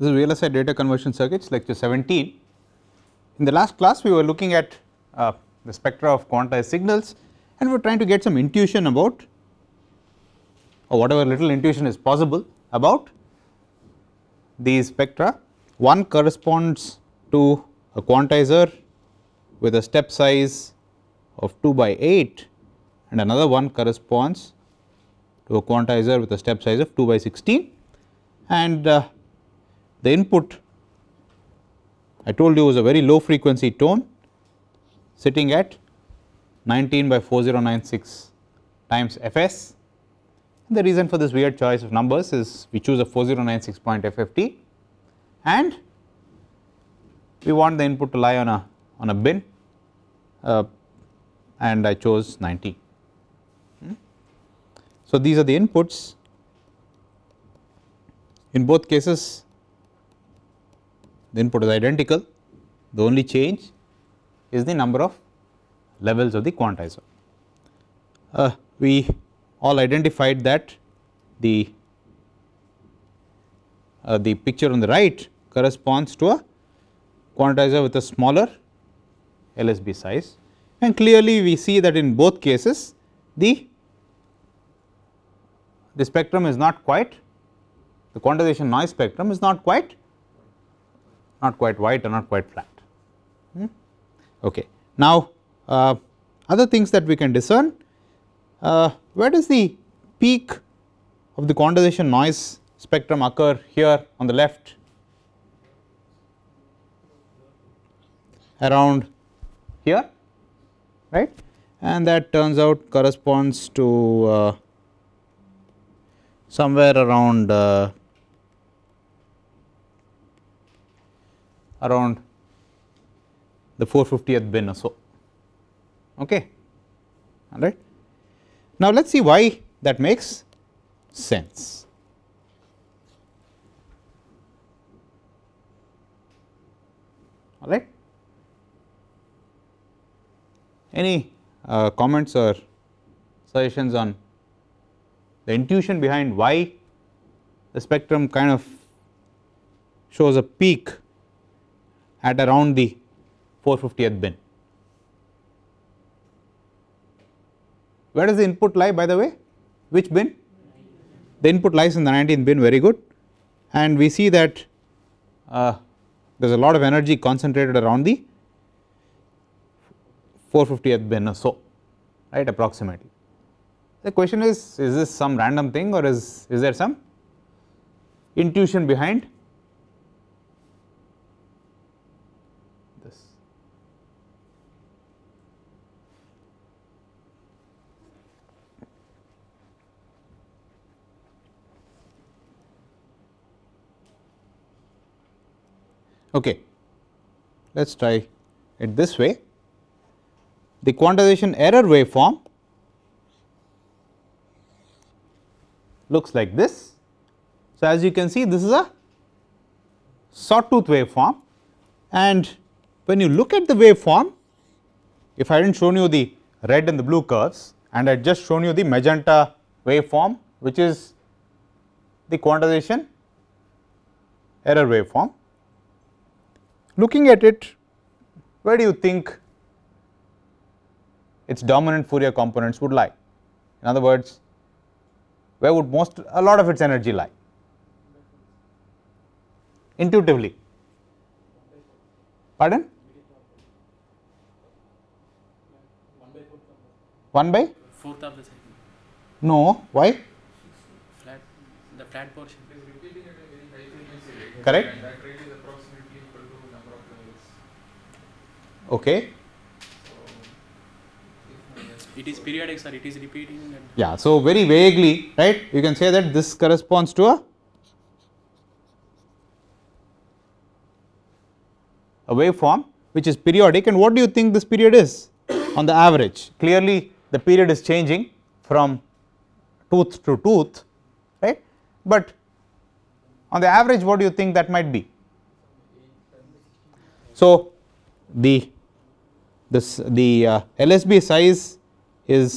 This is VLSI data conversion circuits lecture 17. In the last class we were looking at uh, the spectra of quantized signals and we were trying to get some intuition about or whatever little intuition is possible about these spectra. One corresponds to a quantizer with a step size of 2 by 8 and another one corresponds to a quantizer with a step size of 2 by 16 and uh, the input I told you was a very low frequency tone sitting at 19 by 4096 times fs. The reason for this weird choice of numbers is we choose a 4096 point FFT and we want the input to lie on a on a bin uh, and I chose 90. Hmm? So, these are the inputs in both cases the input is identical, the only change is the number of levels of the quantizer. Uh, we all identified that the uh, the picture on the right corresponds to a quantizer with a smaller LSB size and clearly we see that in both cases the the spectrum is not quite the quantization noise spectrum is not quite not quite white or not quite flat. Hmm? Okay. Now, uh, other things that we can discern, uh, where does the peak of the condensation noise spectrum occur here on the left around here right and that turns out corresponds to uh, somewhere around uh, around the 450th bin or so okay all right. Now let us see why that makes sense. All right. Any uh, comments or suggestions on the intuition behind why the spectrum kind of shows a peak at around the 450th bin. Where does the input lie by the way? Which bin? The input lies in the 19th bin very good and we see that uh, there is a lot of energy concentrated around the 450th bin or so right approximately. The question is, is this some random thing or is, is there some intuition behind Okay. Let us try it this way. The quantization error waveform looks like this. So, as you can see this is a sawtooth waveform and when you look at the waveform if I had not shown you the red and the blue curves and I had just shown you the magenta waveform which is the quantization error waveform. Looking at it, where do you think its dominant Fourier components would lie? In other words, where would most a lot of its energy lie? Intuitively. Pardon? 1 by? Fourth of the cycle. No, why? Flat, the flat portion. Correct? Okay. It is periodic, sir. It is repeating. Yeah. So very vaguely, right? You can say that this corresponds to a a waveform which is periodic. And what do you think this period is on the average? Clearly, the period is changing from tooth to tooth, right? But on the average, what do you think that might be? So, the this the uh, LSB size is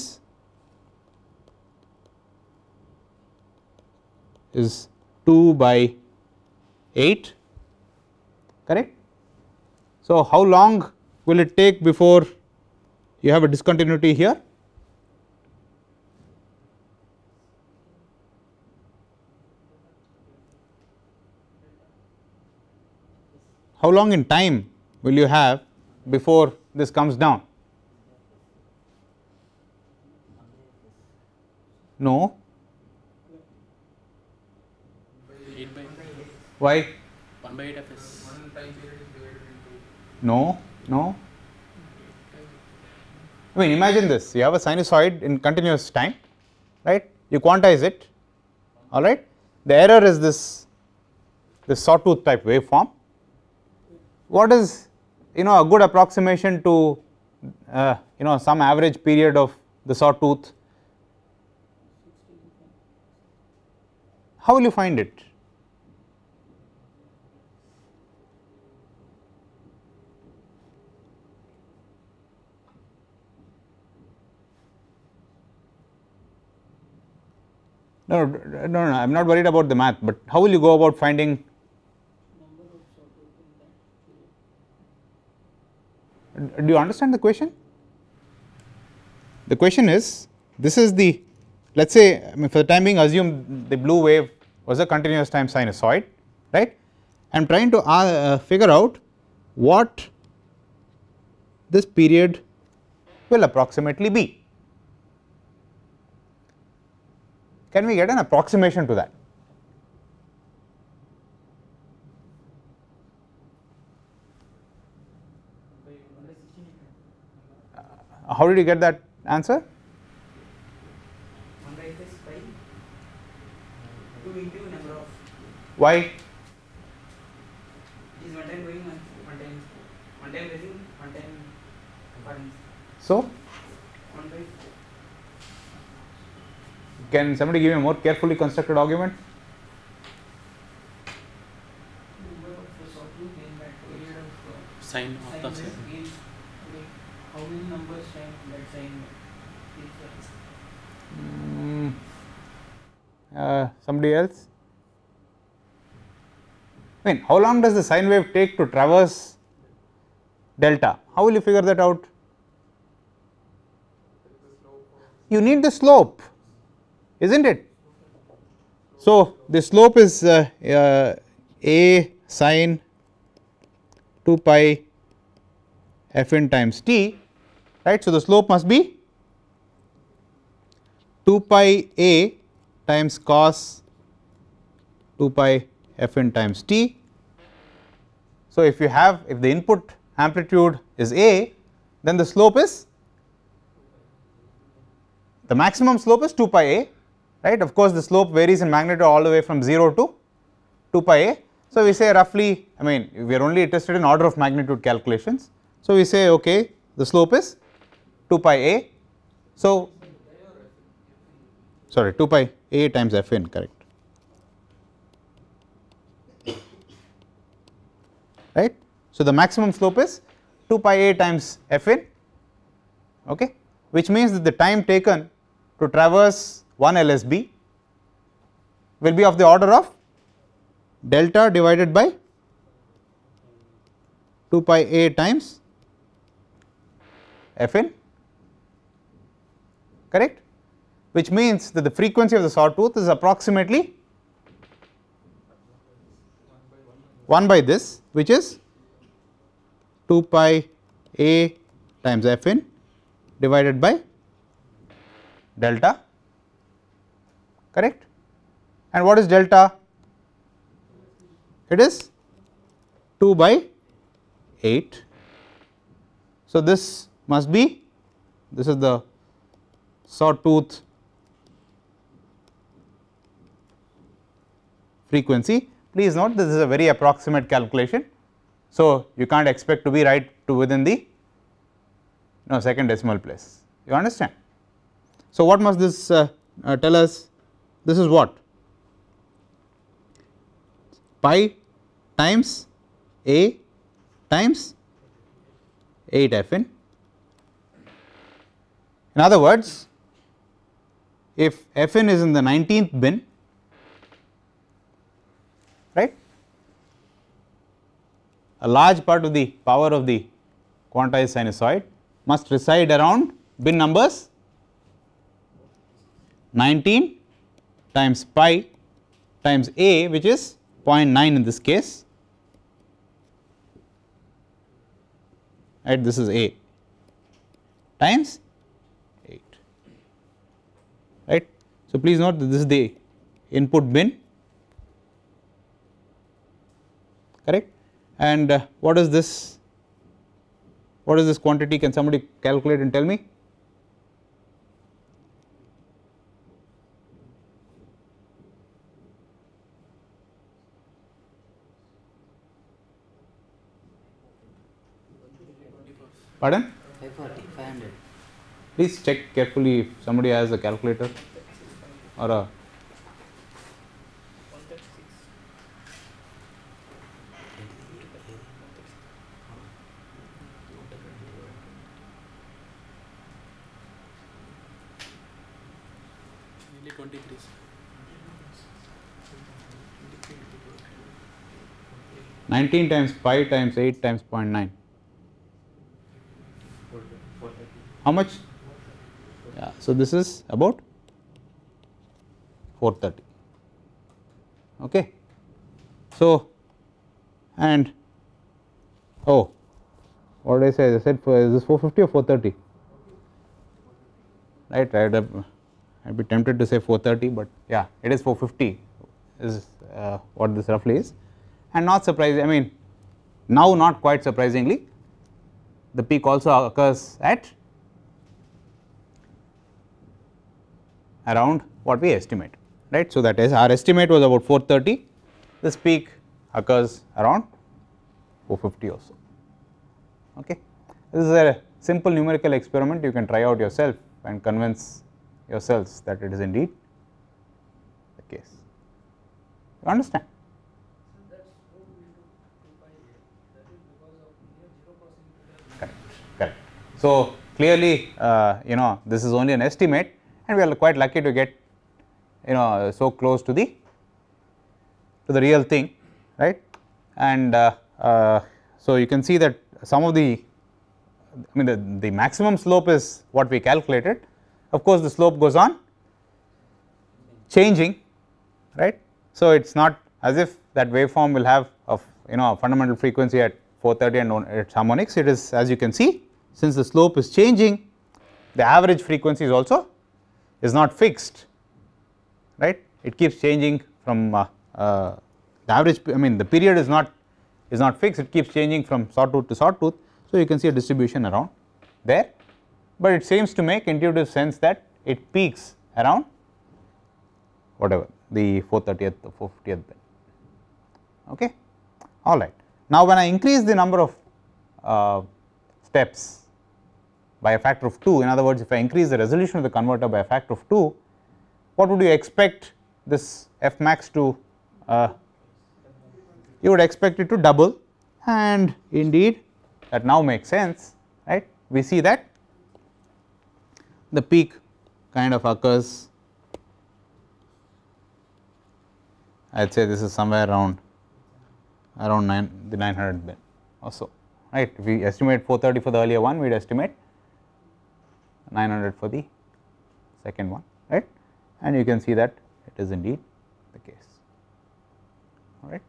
is 2 by 8 correct. So, how long will it take before you have a discontinuity here? How long in time will you have before this comes down. No. Why? 1 by 8 fs. No, no. I mean imagine this, you have a sinusoid in continuous time, right, you quantize it, alright. The error is this, this sawtooth type waveform. What is you know a good approximation to uh, you know some average period of the sawtooth, how will you find it? No, no, no, I am not worried about the math, but how will you go about finding do you understand the question? The question is this is the let us say I mean for the time being assume the blue wave was a continuous time sinusoid right. I am trying to uh, uh, figure out what this period will approximately be. Can we get an approximation to that? How did you get that answer? Uh, Why? So? Can somebody give me a more carefully constructed argument? Uh, sign of the numbers saying that saying uh, somebody else? I mean, how long does the sine wave take to traverse delta? How will you figure that out? You need the slope, isn't it? So, the slope is uh, uh, a sine 2 pi f n times t right. So, the slope must be 2 pi a times cos 2 pi f n times t. So, if you have if the input amplitude is a then the slope is the maximum slope is 2 pi a right of course the slope varies in magnitude all the way from 0 to 2 pi a. So, we say roughly I mean we are only interested in order of magnitude calculations. So, we say okay the slope is 2 pi a. So, sorry 2 pi a times f n correct right. So, the maximum slope is 2 pi a times f n okay which means that the time taken to traverse one LSB will be of the order of delta divided by 2 pi a times f n correct which means that the frequency of the sawtooth is approximately 1 by this which is 2 pi a times f in divided by delta correct and what is delta it is 2 by 8 so this must be this is the sawtooth frequency. Please note this is a very approximate calculation. So, you can't expect to be right to within the no second decimal place you understand. So, what must this uh, uh, tell us this is what pi times a times 8 f n. In other words if f n is in the 19th bin right a large part of the power of the quantized sinusoid must reside around bin numbers 19 times pi times a which is 0.9 in this case right this is a times So, please note that this is the input bin correct and uh, what is this what is this quantity can somebody calculate and tell me pardon 540 500 please check carefully if somebody has a calculator or a Nineteen times pi times eight times point nine. How much? Yeah, so this is about 430 okay. So and oh what did I say I said is this 450 or 430 right I would I'd be tempted to say 430 but yeah it is 450 is uh, what this roughly is and not surprising I mean now not quite surprisingly the peak also occurs at around what we estimate right. So, that is our estimate was about 430, this peak occurs around 450 or so. Okay. This is a simple numerical experiment you can try out yourself and convince yourselves that it is indeed the case. You understand? Correct, correct. So, clearly uh, you know this is only an estimate and we are quite lucky to get you know so close to the to the real thing right and uh, uh, so you can see that some of the I mean the, the maximum slope is what we calculated of course the slope goes on changing right so it is not as if that waveform will have of you know a fundamental frequency at 430 and its harmonics it is as you can see since the slope is changing the average frequency is also is not fixed right it keeps changing from uh, uh, the average I mean the period is not is not fixed it keeps changing from sawtooth to sawtooth so you can see a distribution around there but it seems to make intuitive sense that it peaks around whatever the 430th or 450th bit okay all right now when I increase the number of uh, steps by a factor of 2 in other words if I increase the resolution of the converter by a factor of 2 what would you expect this f max to uh, you would expect it to double and indeed that now makes sense right we see that the peak kind of occurs I would say this is somewhere around around 9 the 900 bin or so right if we estimate 430 for the earlier one we would estimate 900 for the second one right and you can see that it is indeed the case alright.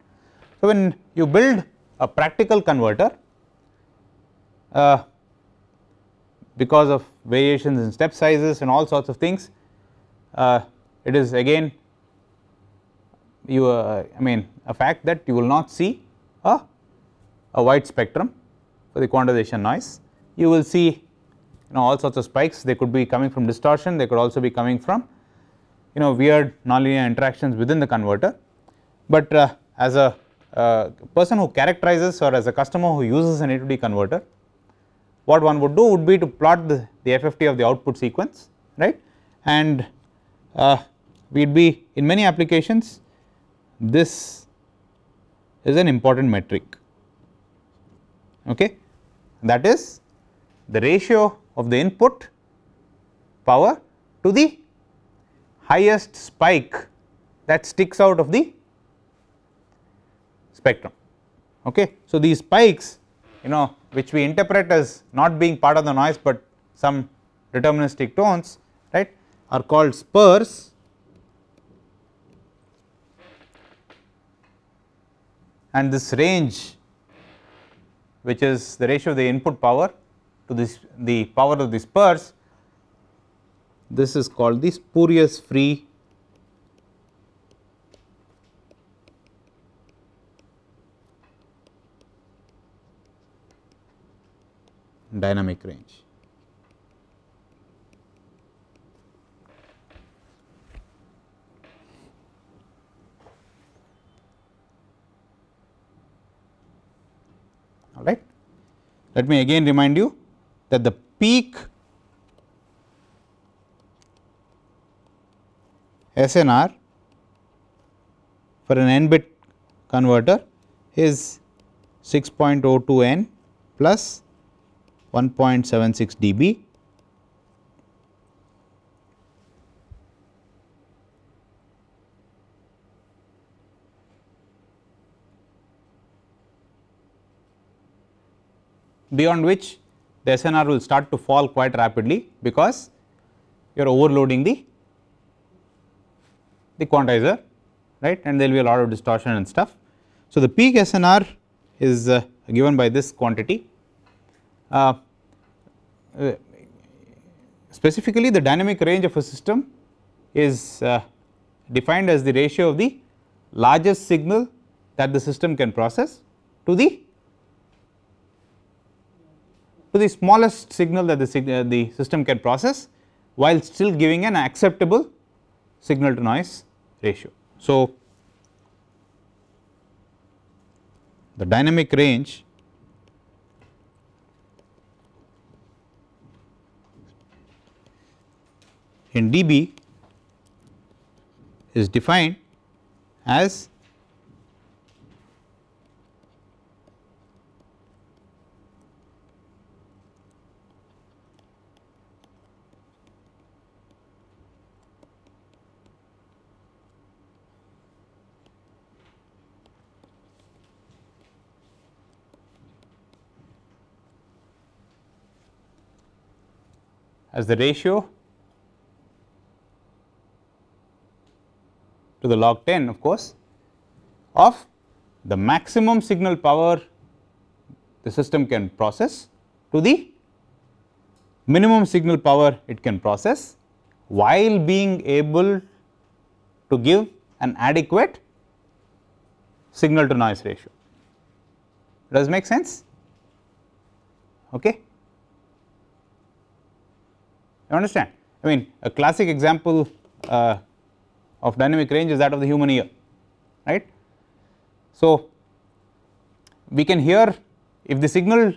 So, when you build a practical converter uh, because of variations in step sizes and all sorts of things uh, it is again you uh, I mean a fact that you will not see a, a wide spectrum for the quantization noise you will see you know all sorts of spikes they could be coming from distortion they could also be coming from you know weird nonlinear interactions within the converter, but uh, as a uh, person who characterizes or as a customer who uses an A2D converter, what one would do would be to plot the, the FFT of the output sequence right and uh, we would be in many applications this is an important metric okay that is the ratio of the input power to the highest spike that sticks out of the spectrum. Okay. So, these spikes you know which we interpret as not being part of the noise, but some deterministic tones right are called spurs and this range which is the ratio of the input power to this the power of the spurs this is called the spurious free dynamic range. All right. Let me again remind you that the peak SNR for an n bit converter is 6.02 n plus 1.76 dB. beyond which the SNR will start to fall quite rapidly because you are overloading the the quantizer right and there will be a lot of distortion and stuff. So, the peak SNR is uh, given by this quantity. Uh, uh, specifically the dynamic range of a system is uh, defined as the ratio of the largest signal that the system can process to the to the smallest signal that the, sig uh, the system can process while still giving an acceptable signal to noise ratio. So, the dynamic range in dB is defined as as the ratio to the log 10 of course of the maximum signal power the system can process to the minimum signal power it can process while being able to give an adequate signal to noise ratio. Does make sense? Okay you understand. I mean a classic example uh, of dynamic range is that of the human ear right. So, we can hear if the signal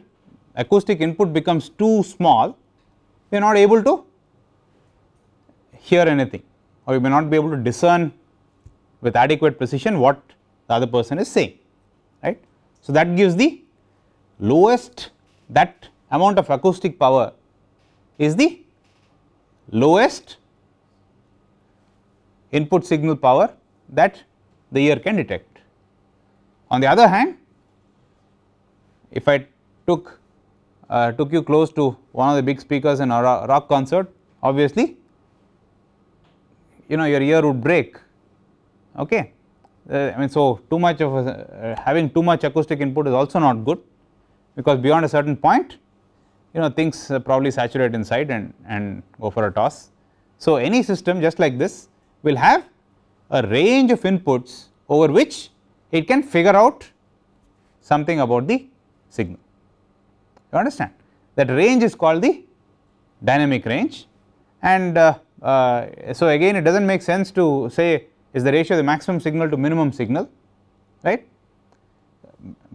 acoustic input becomes too small we are not able to hear anything or we may not be able to discern with adequate precision what the other person is saying right. So, that gives the lowest that amount of acoustic power is the lowest input signal power that the ear can detect. On the other hand, if I took uh, took you close to one of the big speakers in a rock concert, obviously you know your ear would break. Okay, uh, I mean so too much of a, uh, having too much acoustic input is also not good because beyond a certain point you know things probably saturate inside and, and go for a toss. So, any system just like this will have a range of inputs over which it can figure out something about the signal. You understand that range is called the dynamic range and uh, uh, so again it does not make sense to say is the ratio the maximum signal to minimum signal right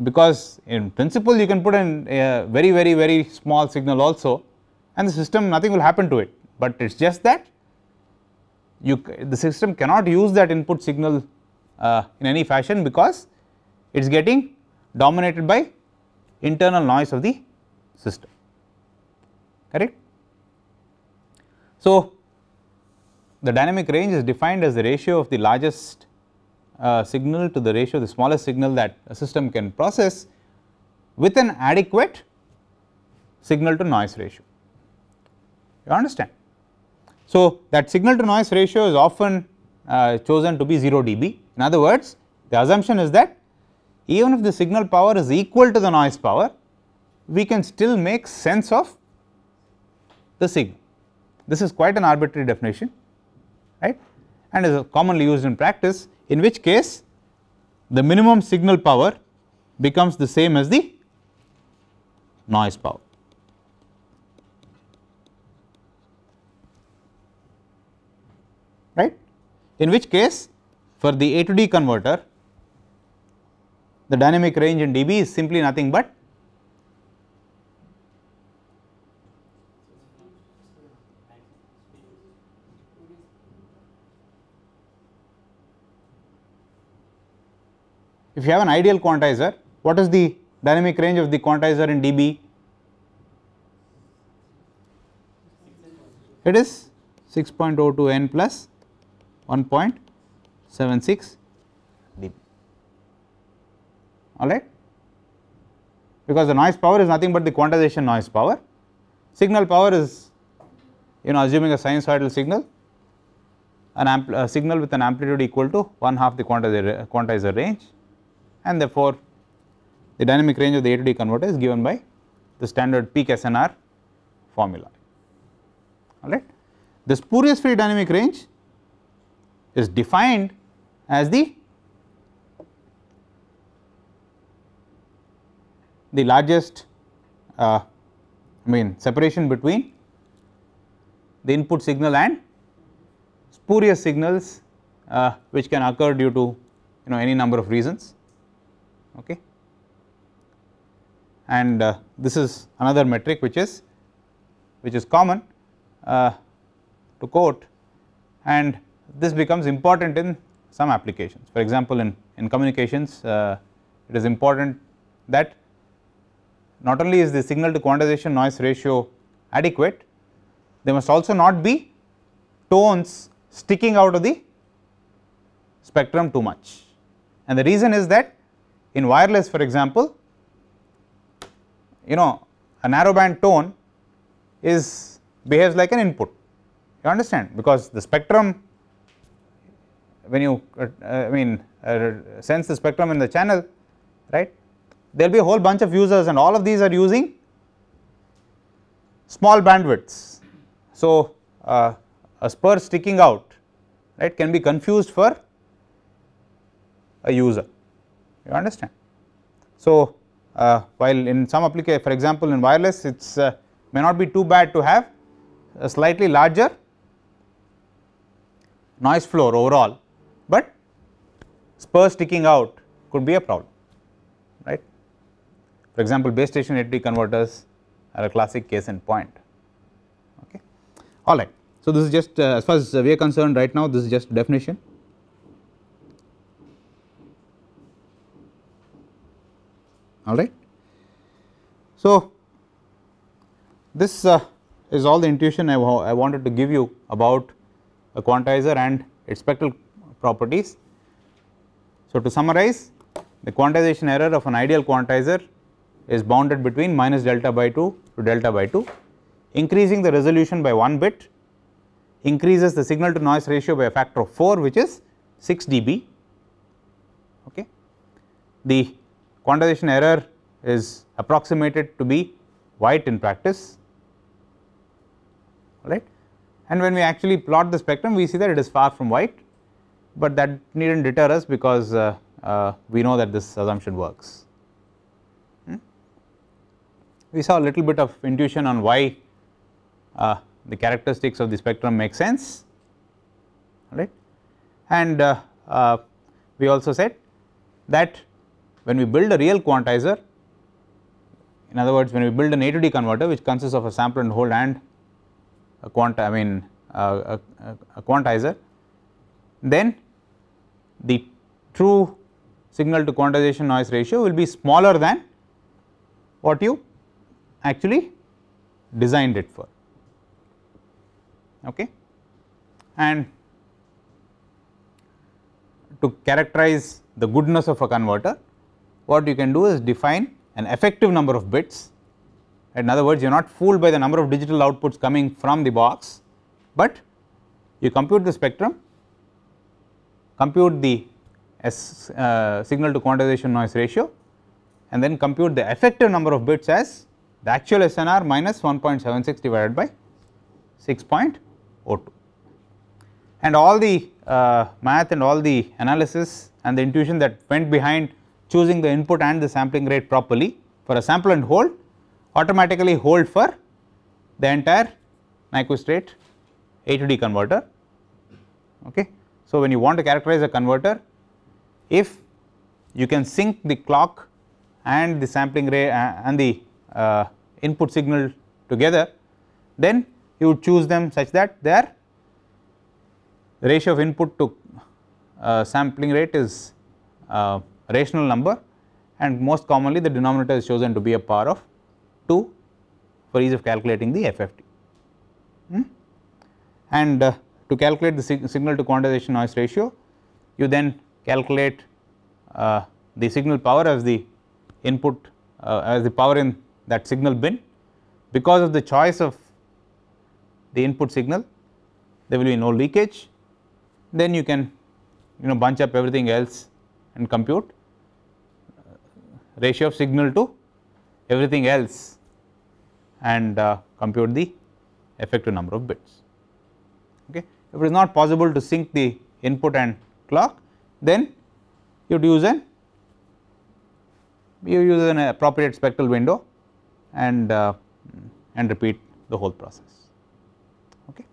because in principle you can put in a very very very small signal also and the system nothing will happen to it, but it is just that you the system cannot use that input signal uh, in any fashion because it is getting dominated by internal noise of the system correct. So, the dynamic range is defined as the ratio of the largest uh, signal to the ratio the smallest signal that a system can process with an adequate signal to noise ratio. You understand? So, that signal to noise ratio is often uh, chosen to be 0 dB. In other words, the assumption is that even if the signal power is equal to the noise power, we can still make sense of the signal. This is quite an arbitrary definition, right, and is commonly used in practice in which case the minimum signal power becomes the same as the noise power. right in which case for the A to D converter the dynamic range in dB is simply nothing but If you have an ideal quantizer, what is the dynamic range of the quantizer in dB? It is 6.02 n plus 1.76 dB, alright because the noise power is nothing but the quantization noise power. Signal power is you know assuming a sinusoidal signal an a signal with an amplitude equal to one half the quantizer, quantizer range and therefore, the dynamic range of the A to D converter is given by the standard peak SNR formula alright. The spurious free dynamic range is defined as the the largest uh, I mean separation between the input signal and spurious signals uh, which can occur due to you know any number of reasons okay. and uh, this is another metric which is which is common uh, to quote and this becomes important in some applications for example in, in communications uh, it is important that not only is the signal to quantization noise ratio adequate there must also not be tones sticking out of the spectrum too much and the reason is that in wireless for example, you know a narrowband tone is behaves like an input you understand because the spectrum when you uh, I mean uh, sense the spectrum in the channel right there will be a whole bunch of users and all of these are using small bandwidths. So, uh, a spur sticking out right can be confused for a user you understand. So, uh, while in some application for example, in wireless it is uh, may not be too bad to have a slightly larger noise floor overall, but spur sticking out could be a problem right. For example, base station AD converters are a classic case in point okay all right. So, this is just uh, as far as we are concerned right now this is just definition all right. So, this uh, is all the intuition I, I wanted to give you about a quantizer and its spectral properties. So, to summarize the quantization error of an ideal quantizer is bounded between minus delta by 2 to delta by 2 increasing the resolution by 1 bit increases the signal to noise ratio by a factor of 4 which is 6 dB okay. The quantization error is approximated to be white in practice right and when we actually plot the spectrum we see that it is far from white but that need not deter us because uh, uh, we know that this assumption works. Hmm? We saw a little bit of intuition on why uh, the characteristics of the spectrum make sense right and uh, uh, we also said that when we build a real quantizer, in other words, when we build an A to D converter, which consists of a sample and hold and a quant, I mean a, a, a quantizer, then the true signal to quantization noise ratio will be smaller than what you actually designed it for. Okay. And to characterize the goodness of a converter, what you can do is define an effective number of bits. In other words, you are not fooled by the number of digital outputs coming from the box, but you compute the spectrum, compute the S, uh, signal to quantization noise ratio and then compute the effective number of bits as the actual SNR minus 1.76 divided by 6.02 and all the uh, math and all the analysis and the intuition that went behind choosing the input and the sampling rate properly for a sample and hold automatically hold for the entire Nyquist rate A to D converter. Okay. So, when you want to characterize a converter, if you can sync the clock and the sampling rate uh, and the uh, input signal together, then you would choose them such that their ratio of input to uh, sampling rate is uh, rational number and most commonly the denominator is chosen to be a power of 2 for ease of calculating the FFT. Hmm? And uh, to calculate the sig signal to quantization noise ratio, you then calculate uh, the signal power as the input uh, as the power in that signal bin. Because of the choice of the input signal, there will be no leakage. Then you can you know bunch up everything else and compute uh, ratio of signal to everything else and uh, compute the effective number of bits. Okay. If it is not possible to sync the input and clock, then you would use an you use an appropriate spectral window and uh, and repeat the whole process. Okay.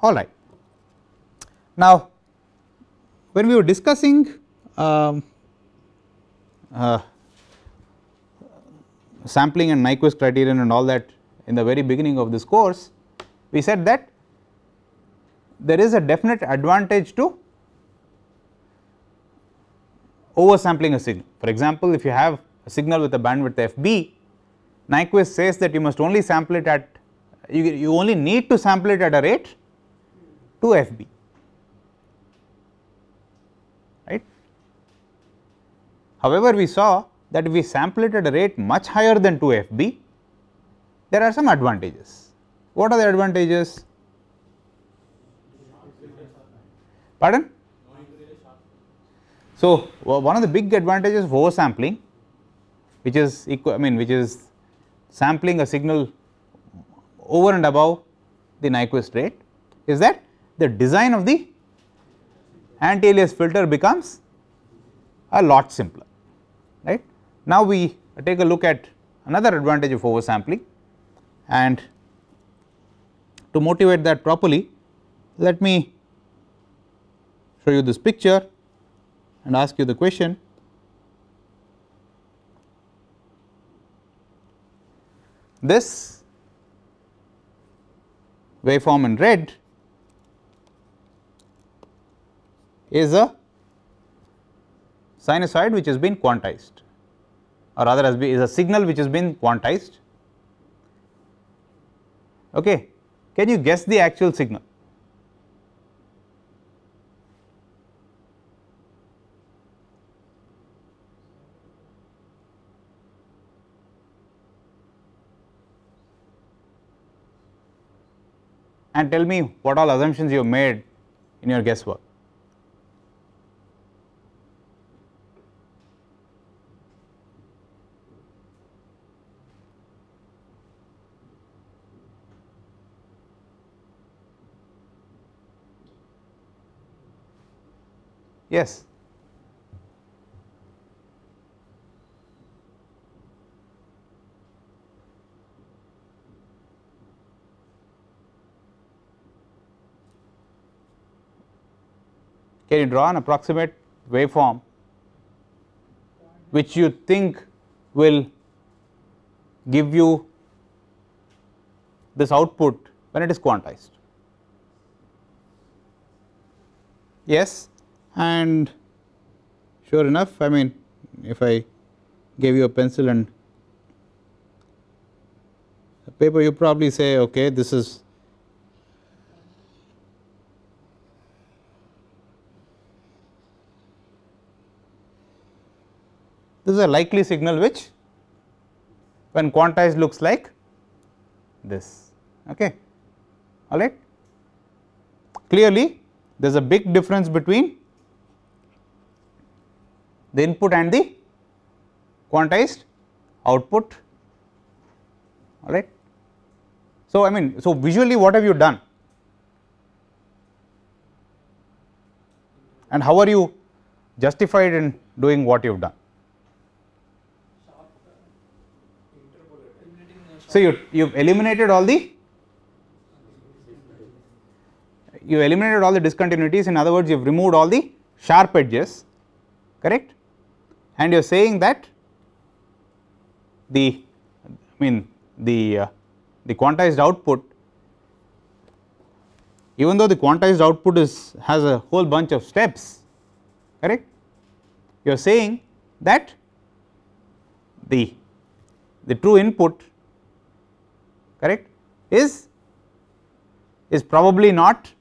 All right. Now, when we were discussing um, uh, sampling and Nyquist criterion and all that in the very beginning of this course, we said that there is a definite advantage to oversampling a signal. For example, if you have a signal with a bandwidth fb, Nyquist says that you must only sample it at you, you only need to sample it at a rate to fb However, we saw that if we sample it at a rate much higher than 2FB, there are some advantages. What are the advantages? Pardon? So, one of the big advantages of oversampling, which is equal, I mean, which is sampling a signal over and above the Nyquist rate, is that the design of the anti-alias filter becomes a lot simpler right. Now, we take a look at another advantage of oversampling and to motivate that properly let me show you this picture and ask you the question this waveform in red is a sinusoid which has been quantized or rather as is a signal which has been quantized. Okay. Can you guess the actual signal? And tell me what all assumptions you have made in your guesswork. Yes. Can you draw an approximate waveform which you think will give you this output when it is quantized? Yes and sure enough I mean if I gave you a pencil and a paper you probably say okay this is this is a likely signal which when quantized looks like this okay all right clearly there is a big difference between the input and the quantized output all right. So, I mean so visually what have you done and how are you justified in doing what you have done. So, you you have eliminated all the you eliminated all the discontinuities in other words you have removed all the sharp edges correct and you are saying that the I mean the uh, the quantized output even though the quantized output is has a whole bunch of steps correct you are saying that the the true input correct is is probably not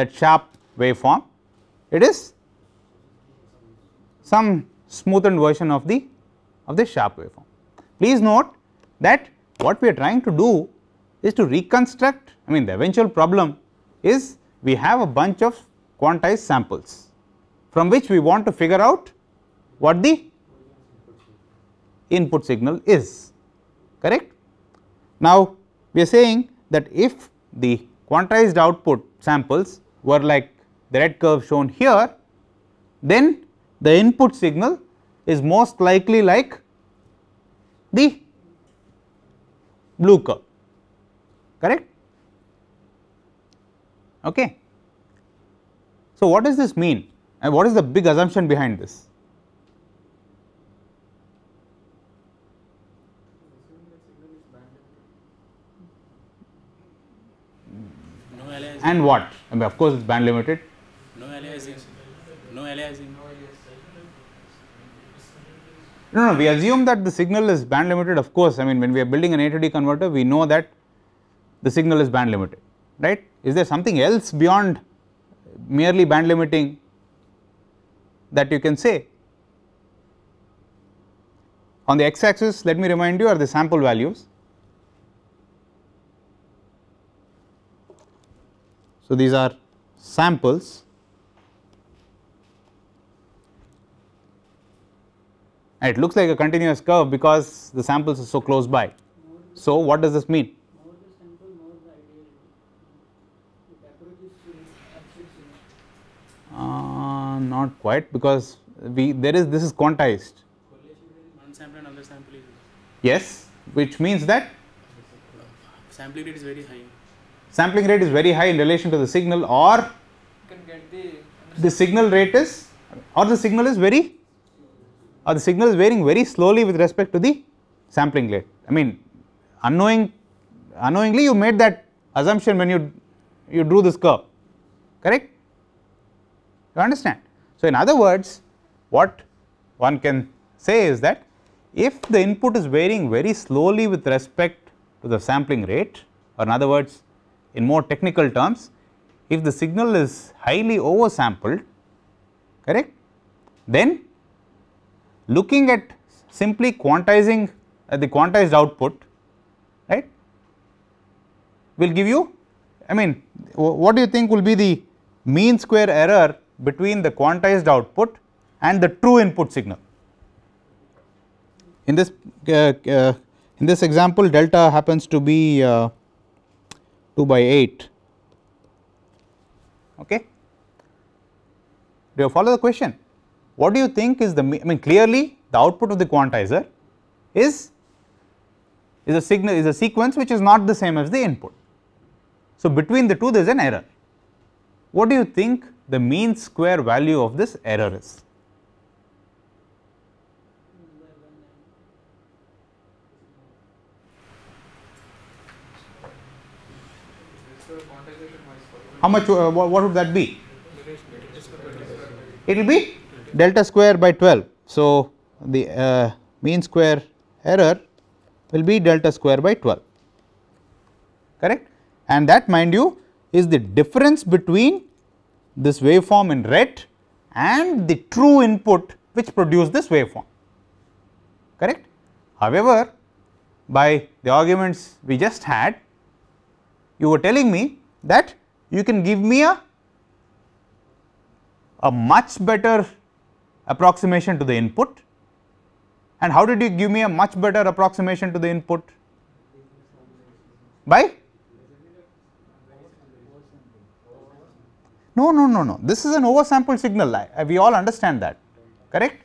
that sharp waveform it is some smoothened version of the of the sharp waveform. Please note that what we are trying to do is to reconstruct I mean the eventual problem is we have a bunch of quantized samples from which we want to figure out what the input signal is correct. Now we are saying that if the quantized output samples were like the red curve shown here then the input signal is most likely like the blue curve correct okay so what does this mean and what is the big assumption behind this no and what I mean of course it's band limited no aliasing no aliasing no, no, we assume that the signal is band limited of course, I mean when we are building an A to D converter we know that the signal is band limited, right. Is there something else beyond merely band limiting that you can say? On the x axis let me remind you are the sample values. So, these are samples and it looks like a continuous curve because the samples are so close by. So, what does this mean? Uh, not quite because we there is this is quantized. Yes, which means that sampling rate is very high. Sampling rate is very high in relation to the signal, or the, the signal rate is, or the signal is very or the signal is varying very slowly with respect to the sampling rate. I mean unknowing unknowingly you made that assumption when you you drew this curve correct you understand. So, in other words what one can say is that if the input is varying very slowly with respect to the sampling rate or in other words in more technical terms if the signal is highly oversampled correct then looking at simply quantizing uh, the quantized output right will give you I mean what do you think will be the mean square error between the quantized output and the true input signal. In this uh, uh, in this example delta happens to be uh, 2 by 8 okay do you follow the question what do you think is the, I mean clearly the output of the quantizer is, is a signal is a sequence which is not the same as the input. So, between the two there is an error. What do you think the mean square value of this error is? How much uh, what, what would that be? It will be delta square by 12. So, the uh, mean square error will be delta square by 12 correct and that mind you is the difference between this waveform in red and the true input which produced this waveform correct. However, by the arguments we just had you were telling me that you can give me a a much better approximation to the input. And how did you give me a much better approximation to the input? By? No, no, no, no. This is an oversampled signal. I, we all understand that, correct?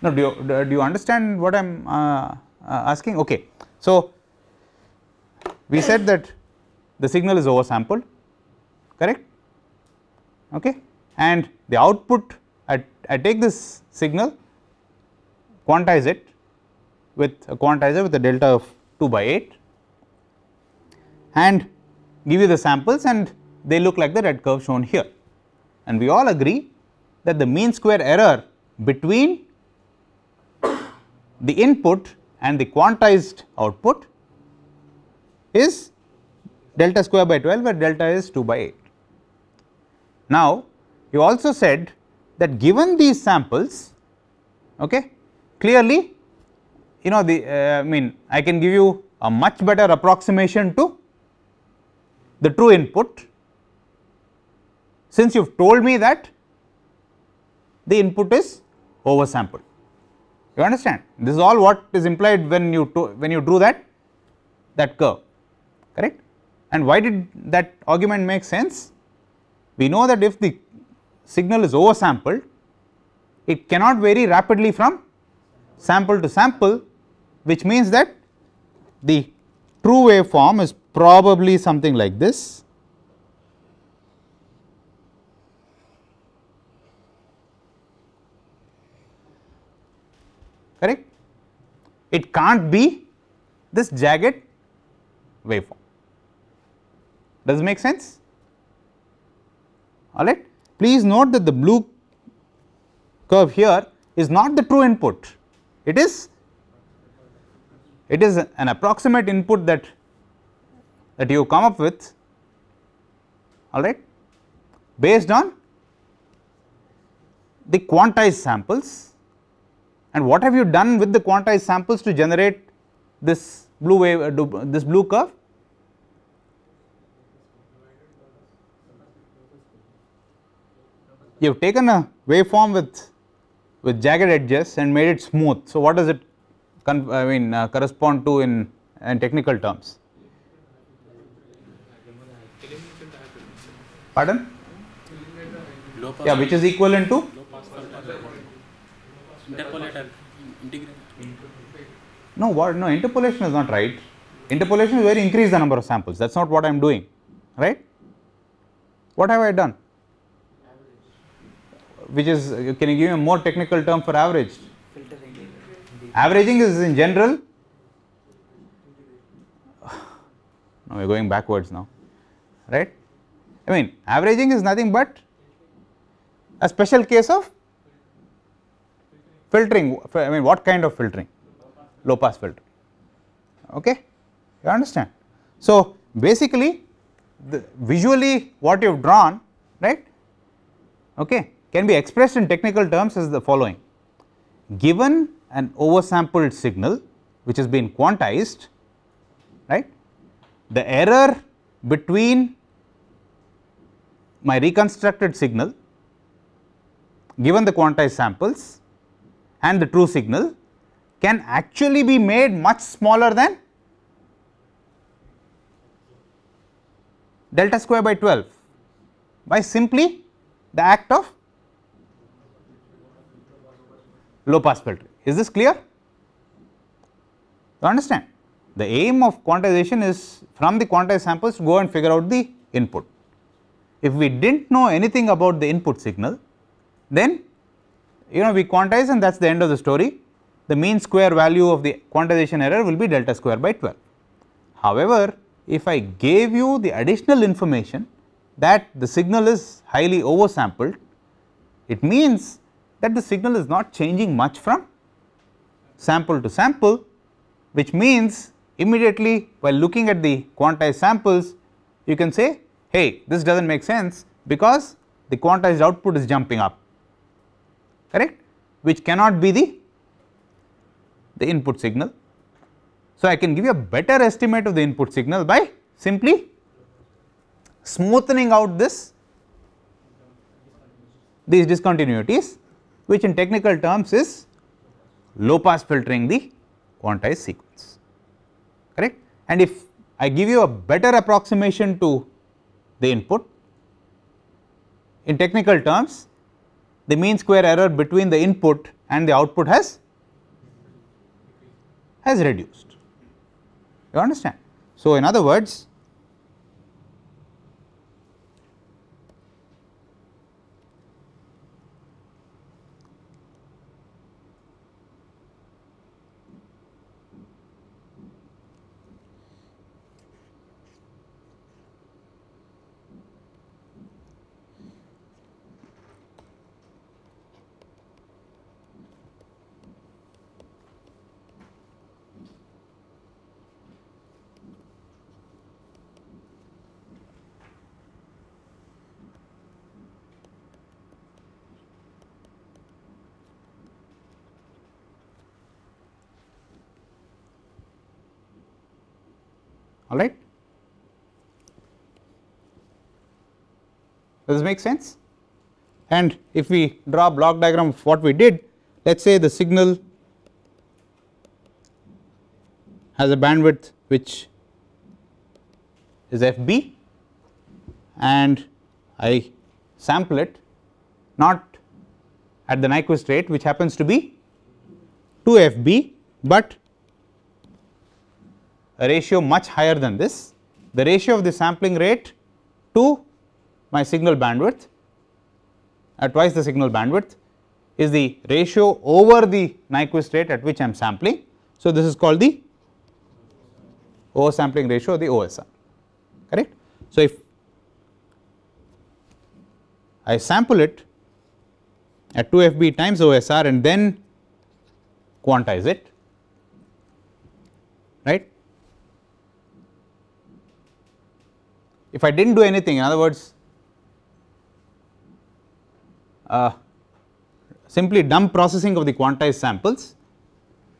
now, do you, do you understand what I am uh, uh, asking? Okay. So, we said that the signal is oversampled correct okay and the output I, I take this signal quantize it with a uh, quantizer with a delta of 2 by 8 and give you the samples and they look like the red curve shown here and we all agree that the mean square error between the input and the quantized output is delta square by 12 where delta is 2 by 8. Now, you also said that given these samples okay, clearly you know the uh, I mean I can give you a much better approximation to the true input since you have told me that the input is oversampled. You understand? This is all what is implied when you when you drew that that curve correct. And why did that argument make sense? We know that if the signal is oversampled, it cannot vary rapidly from sample to sample which means that the true waveform is probably something like this. correct. It can't be this jagged waveform. Does it make sense? Alright. Please note that the blue curve here is not the true input. It is it is an approximate input that that you come up with alright based on the quantized samples and what have you done with the quantized samples to generate this blue wave uh, this blue curve you have taken a waveform with with jagged edges and made it smooth. So, what does it I mean uh, correspond to in, in technical terms? Pardon? Yeah, which is equivalent to? No, what? No, interpolation is not right. Interpolation is where you increase the number of samples. That is not what I am doing, right? What have I done? which is, uh, can you give me a more technical term for averaged? Filtering. Averaging is in general. Now we are going backwards now, right. I mean averaging is nothing but a special case of filtering, I mean what kind of filtering? Low pass filter, okay, you understand. So basically visually what you have drawn, right, okay, can be expressed in technical terms as the following. Given an oversampled signal which has been quantized, right, the error between my reconstructed signal given the quantized samples and the true signal can actually be made much smaller than delta square by 12 by simply the act of low pass filter. Is this clear? You understand? The aim of quantization is from the quantized samples to go and figure out the input. If we did not know anything about the input signal, then you know we quantize and that is the end of the story. The mean square value of the quantization error will be delta square by 12. However, if I gave you the additional information that the signal is highly oversampled, it means that the signal is not changing much from sample to sample which means immediately while looking at the quantized samples you can say hey this does not make sense because the quantized output is jumping up correct which cannot be the, the input signal. So, I can give you a better estimate of the input signal by simply smoothing out this these discontinuities which in technical terms is low pass filtering the quantized sequence correct and if I give you a better approximation to the input in technical terms the mean square error between the input and the output has has reduced you understand. So, in other words all right. Does this make sense? And if we draw block diagram of what we did, let us say the signal has a bandwidth which is FB and I sample it not at the Nyquist rate which happens to be 2 FB, but a ratio much higher than this. The ratio of the sampling rate to my signal bandwidth at uh, twice the signal bandwidth is the ratio over the Nyquist rate at which I am sampling. So, this is called the oversampling ratio the OSR correct. So, if I sample it at 2 FB times OSR and then quantize it if I did not do anything in other words uh, simply dumb processing of the quantized samples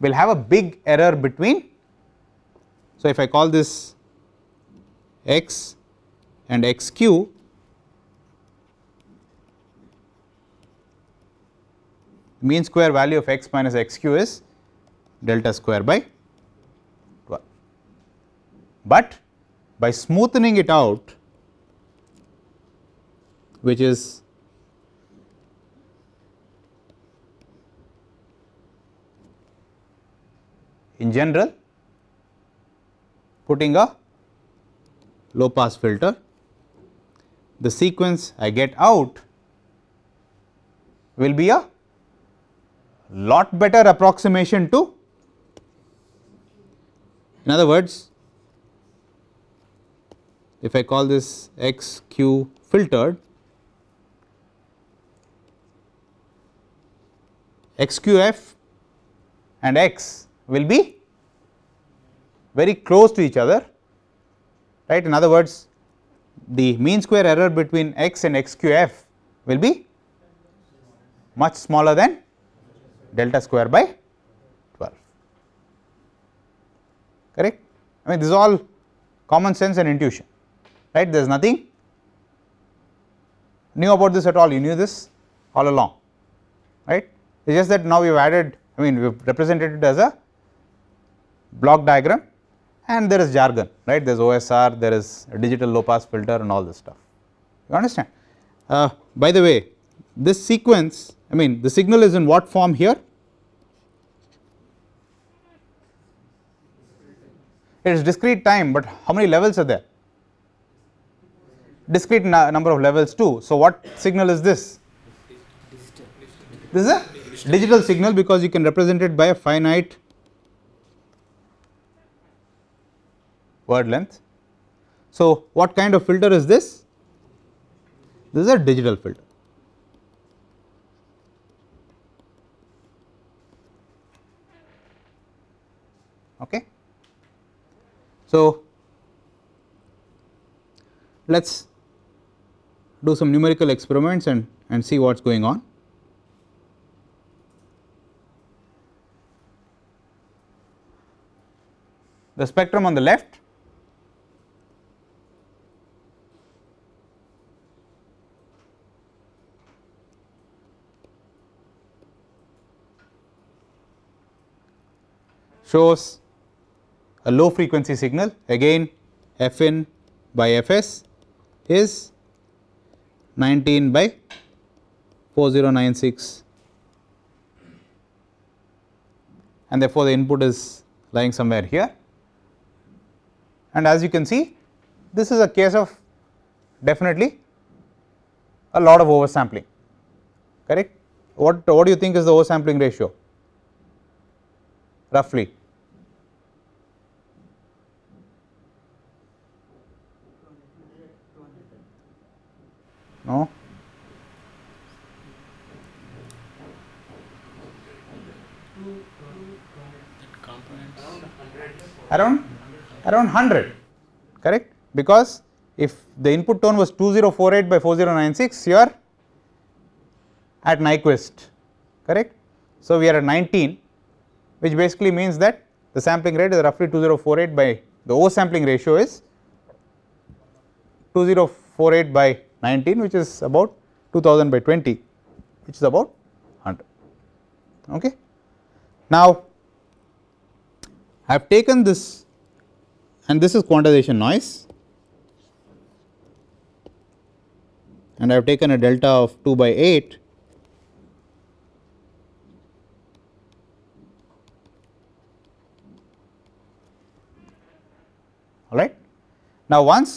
will have a big error between. So, if I call this x and xq mean square value of x minus xq is delta square by 12, but by smoothing it out which is in general putting a low pass filter. The sequence I get out will be a lot better approximation to in other words if I call this X Q filtered, X Q F and X will be very close to each other right. In other words, the mean square error between X and X Q F will be much smaller than delta square by 12 correct. I mean this is all common sense and intuition right there is nothing new about this at all you knew this all along right it is just that now we have added I mean we have represented it as a block diagram and there is jargon right there is OSR there is digital low pass filter and all this stuff you understand. Uh, by the way this sequence I mean the signal is in what form here it is discrete time but how many levels are there discrete number of levels too. So, what signal is this? This is a digital signal because you can represent it by a finite word length. So, what kind of filter is this? This is a digital filter. Okay. So, let us do some numerical experiments and, and see what is going on. The spectrum on the left shows a low frequency signal again f n by f s is 19 by 4096 and therefore, the input is lying somewhere here. And as you can see this is a case of definitely a lot of oversampling correct. What, what do you think is the oversampling ratio roughly ¿no? Around, around 100, correct? Because if the input tone was 2048 by 4096, you are at Nyquist, correct? So, we are at 19, which basically means that the sampling rate is roughly 2048 by the O sampling ratio is 2048 by 19 which is about 2000 by 20 which is about 100 okay. Now I have taken this and this is quantization noise and I have taken a delta of 2 by 8 all right. Now once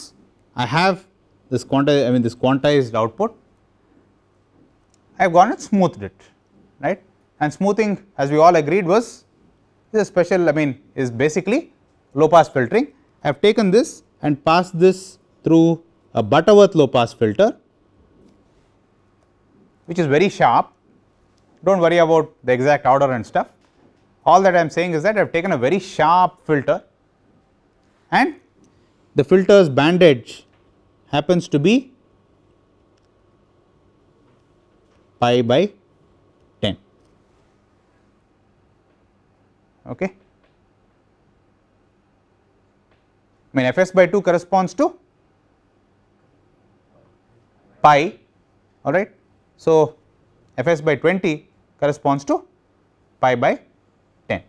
I have this quantized I mean this quantized output I have gone and smoothed it right and smoothing as we all agreed was is a special I mean is basically low pass filtering. I have taken this and passed this through a Butterworth low pass filter which is very sharp do not worry about the exact order and stuff all that I am saying is that I have taken a very sharp filter and the filter's edge happens to be pi by 10. Okay. I mean fs by 2 corresponds to pi all right. So, fs by 20 corresponds to pi by 10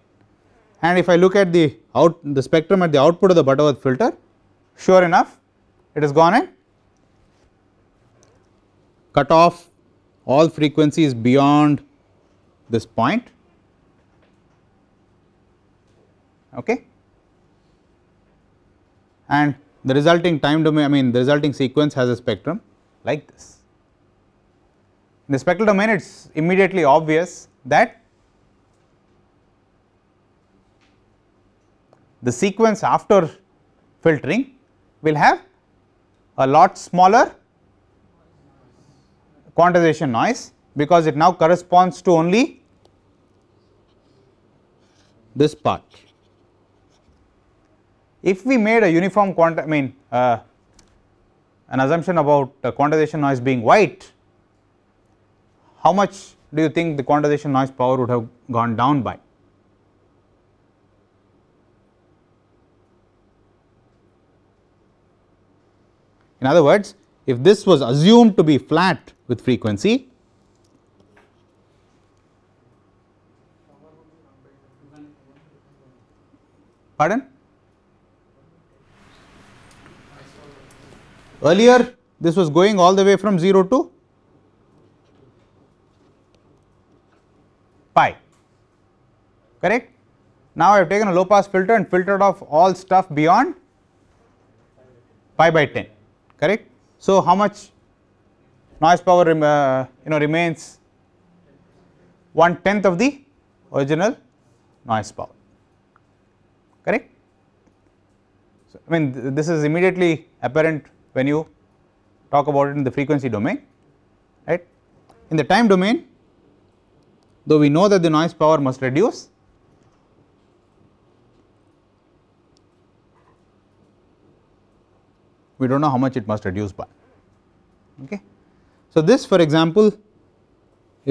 and if I look at the out the spectrum at the output of the Butterworth filter sure enough it has gone and cut off all frequencies beyond this point. Okay. And the resulting time domain I mean the resulting sequence has a spectrum like this. In the spectral domain it is immediately obvious that the sequence after filtering will have a lot smaller quantization noise because it now corresponds to only this part. If we made a uniform quanti I mean uh, an assumption about quantization noise being white, how much do you think the quantization noise power would have gone down by? In other words, if this was assumed to be flat with frequency, pardon? Earlier this was going all the way from 0 to pi, correct? Now I have taken a low pass filter and filtered off all stuff beyond pi by 10 correct. So, how much noise power uh, you know remains one tenth of the original noise power correct. So, I mean th this is immediately apparent when you talk about it in the frequency domain right. In the time domain though we know that the noise power must reduce we do not know how much it must reduce by. Okay. So, this for example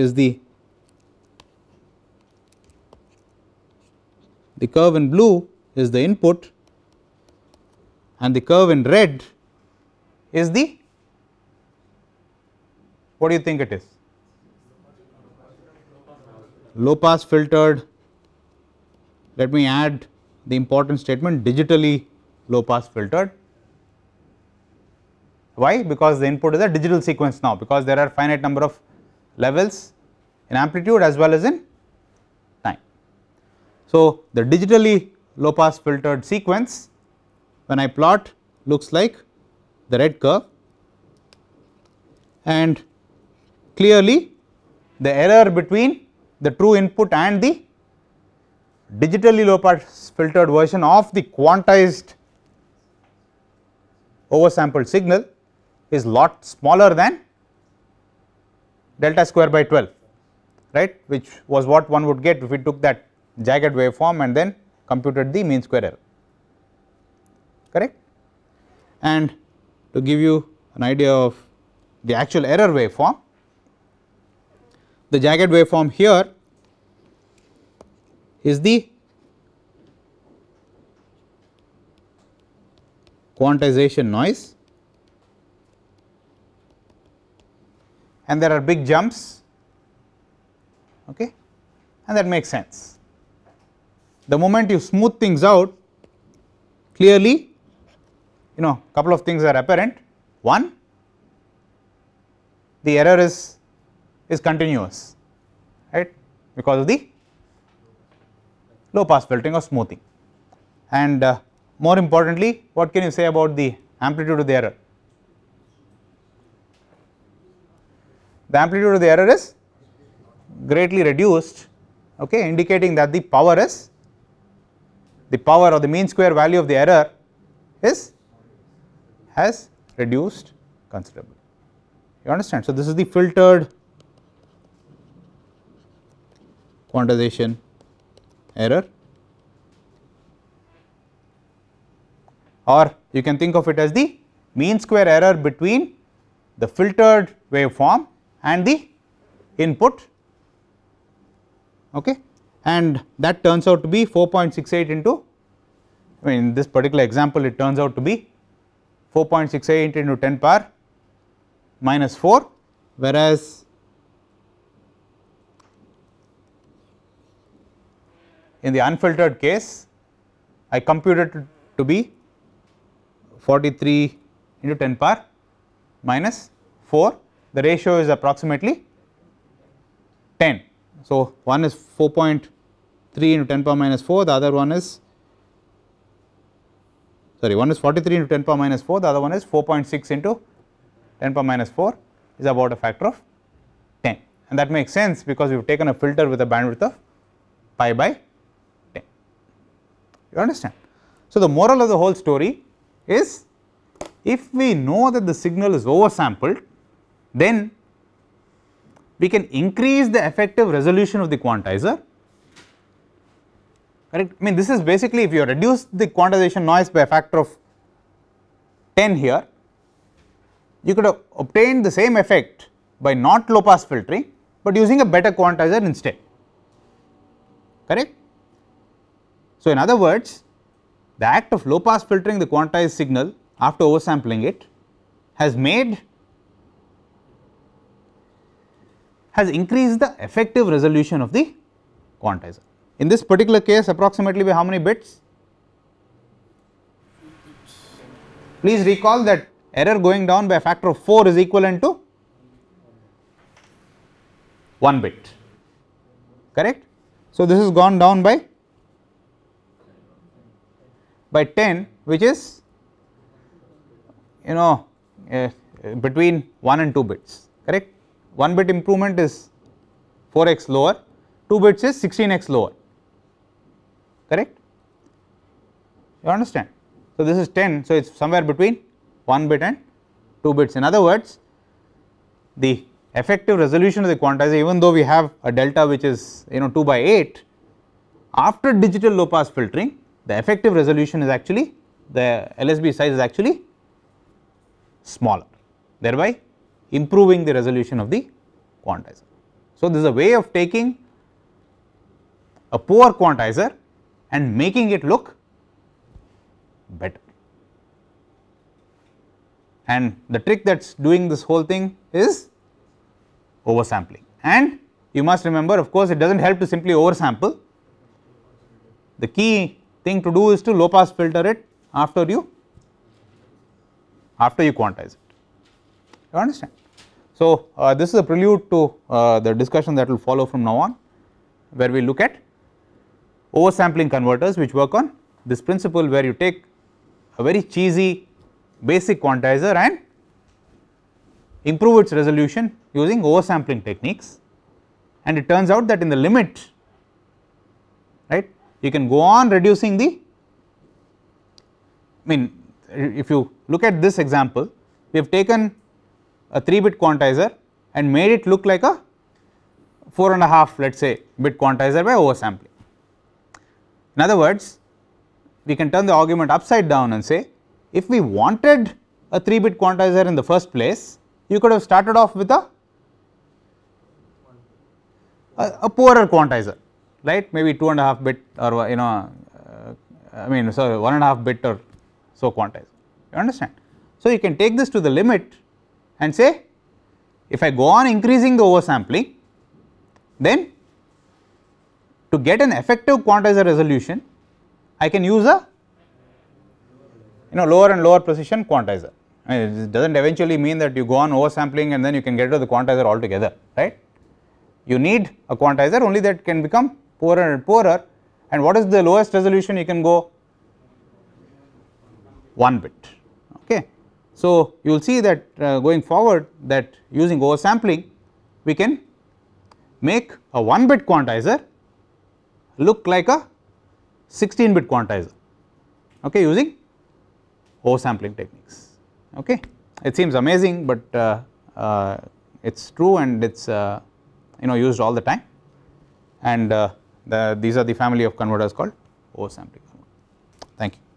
is the the curve in blue is the input and the curve in red is the what do you think it is low pass filtered let me add the important statement digitally low pass filtered why? Because the input is a digital sequence now because there are finite number of levels in amplitude as well as in time. So, the digitally low pass filtered sequence when I plot looks like the red curve and clearly the error between the true input and the digitally low pass filtered version of the quantized oversampled signal is lot smaller than delta square by 12 right which was what one would get if we took that jagged waveform and then computed the mean square error correct. And to give you an idea of the actual error waveform, the jagged waveform here is the quantization noise and there are big jumps okay, and that makes sense. The moment you smooth things out clearly you know couple of things are apparent. One the error is is continuous right because of the low pass filtering or smoothing and uh, more importantly what can you say about the amplitude of the error the amplitude of the error is greatly reduced okay indicating that the power is the power or the mean square value of the error is has reduced considerably you understand so this is the filtered quantization error or you can think of it as the mean square error between the filtered waveform and the input okay and that turns out to be 4.68 into I mean in this particular example it turns out to be 4.68 into 10 power minus 4 whereas in the unfiltered case I computed to be 43 into 10 power minus 4 the ratio is approximately 10. So, one is 4.3 into 10 power minus 4, the other one is sorry one is 43 into 10 power minus 4, the other one is 4.6 into 10 power minus 4 is about a factor of 10 and that makes sense because we have taken a filter with a bandwidth of pi by 10. You understand? So, the moral of the whole story is if we know that the signal is oversampled then we can increase the effective resolution of the quantizer. Correct? I mean, this is basically if you reduce the quantization noise by a factor of 10 here, you could have obtained the same effect by not low pass filtering, but using a better quantizer instead. Correct? So, in other words, the act of low pass filtering the quantized signal after oversampling it has made has increased the effective resolution of the quantizer. In this particular case approximately by how many bits? Please recall that error going down by a factor of 4 is equivalent to 1 bit, correct. So, this is gone down by by 10 which is you know uh, between 1 and 2 bits, correct. 1 bit improvement is 4 x lower, 2 bits is 16 x lower, correct? You understand? So, this is 10, so it is somewhere between 1 bit and 2 bits. In other words, the effective resolution of the quantizer even though we have a delta which is you know 2 by 8, after digital low pass filtering the effective resolution is actually the LSB size is actually smaller thereby improving the resolution of the quantizer. So, this is a way of taking a poor quantizer and making it look better. And the trick that is doing this whole thing is oversampling. And you must remember of course, it does not help to simply oversample. The key thing to do is to low pass filter it after you after you quantize it you understand. So, uh, this is a prelude to uh, the discussion that will follow from now on where we look at oversampling converters which work on this principle where you take a very cheesy basic quantizer and improve its resolution using oversampling techniques and it turns out that in the limit right you can go on reducing the I mean if you look at this example we have taken a 3 bit quantizer and made it look like a 4 and a half let us say bit quantizer by oversampling. In other words, we can turn the argument upside down and say if we wanted a 3 bit quantizer in the first place, you could have started off with a, a, a poorer quantizer right maybe 2 and a half bit or you know uh, I mean sorry, 1 and a half bit or so quantizer you understand. So, you can take this to the limit and say if I go on increasing the oversampling, then to get an effective quantizer resolution, I can use a you know lower and lower precision quantizer. I mean, it does not eventually mean that you go on oversampling and then you can get rid of the quantizer altogether, right. You need a quantizer only that can become poorer and poorer and what is the lowest resolution you can go 1 bit, okay. So, you will see that uh, going forward that using oversampling we can make a 1 bit quantizer look like a 16 bit quantizer okay, using oversampling techniques. Okay. It seems amazing, but uh, uh, it is true and it is uh, you know used all the time and uh, the, these are the family of converters called oversampling. Thank you.